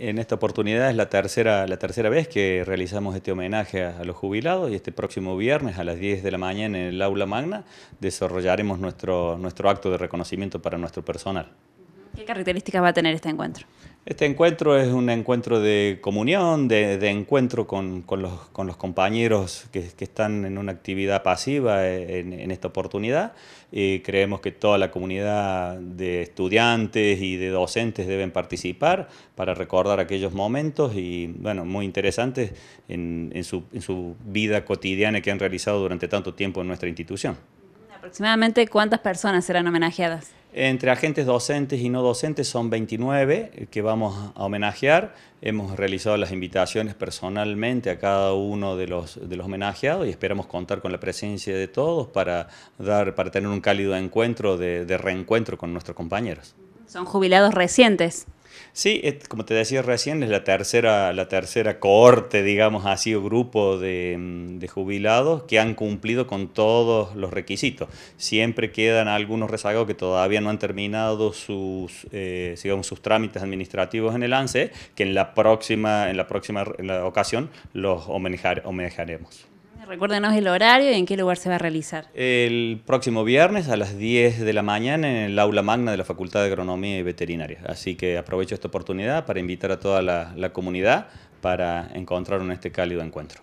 En esta oportunidad es la tercera, vez que realizamos este homenaje a, los jubilados y este próximo viernes a las 10 de la mañana en el aula magna desarrollaremos nuestro acto de reconocimiento para nuestro personal. ¿Qué características va a tener este encuentro? Este encuentro es un encuentro de comunión, de, encuentro con, con, los, compañeros que, están en una actividad pasiva eh, en, esta oportunidad. Eh, creemos que toda la comunidad de estudiantes y de docentes deben participar para recordar aquellos momentos y, bueno, muy interesantes en su vida cotidiana que han realizado durante tanto tiempo en nuestra institución. ¿Aproximadamente cuántas personas serán homenajeadas? Entre agentes docentes y no docentes son 29 que vamos a homenajear. Hemos realizado las invitaciones personalmente a cada uno de los, de los homenajeados y esperamos contar con la presencia de todos para, dar, para tener un cálido encuentro de reencuentro con nuestros compañeros. Son jubilados recientes. Sí, eh, como te decía recién, es la tercera, la tercera cohorte, digamos así, o grupo mm, de, jubilados que han cumplido con todos los requisitos. Siempre quedan algunos rezagados que todavía no han terminado sus, eh, trámites administrativos en el ANSE, que en la próxima, en la próxima ocasión los homenajaremos. Recuérdenos el horario y en qué lugar se va a realizar. El próximo viernes a las 10 de la mañana en el aula magna de la Facultad de Agronomía y Veterinaria. Así que aprovecho esta oportunidad para invitar a toda la, la comunidad para encontrar un este cálido encuentro.